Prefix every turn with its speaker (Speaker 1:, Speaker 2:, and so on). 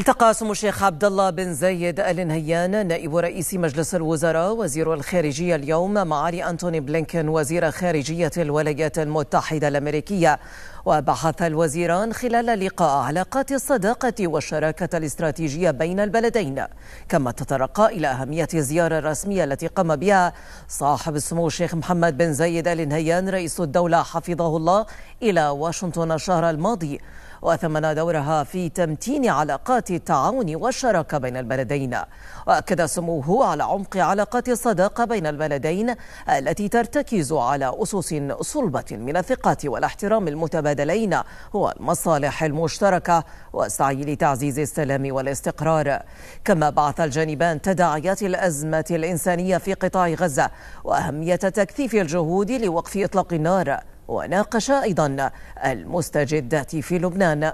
Speaker 1: التقى سمو الشيخ عبد الله بن زايد ال نهيان نائب رئيس مجلس الوزراء وزير الخارجيه اليوم معالي انتوني بلينكن وزير خارجيه الولايات المتحده الامريكيه وبحث الوزيران خلال لقاء علاقات الصداقه والشراكه الاستراتيجيه بين البلدين كما تطرقا الى اهميه الزياره الرسميه التي قام بها صاحب السمو الشيخ محمد بن زايد ال نهيان رئيس الدوله حفظه الله الى واشنطن الشهر الماضي وثمن دورها في تمتين علاقات التعاون والشراكة بين البلدين وأكد سموه على عمق علاقات الصداقة بين البلدين التي ترتكز على أسس صلبة من الثقة والاحترام المتبادلين والمصالح المشتركة والسعي لتعزيز السلام والاستقرار كما بعث الجانبان تداعيات الأزمة الإنسانية في قطاع غزة وأهمية تكثيف الجهود لوقف إطلاق النار وناقش أيضا المستجدات في لبنان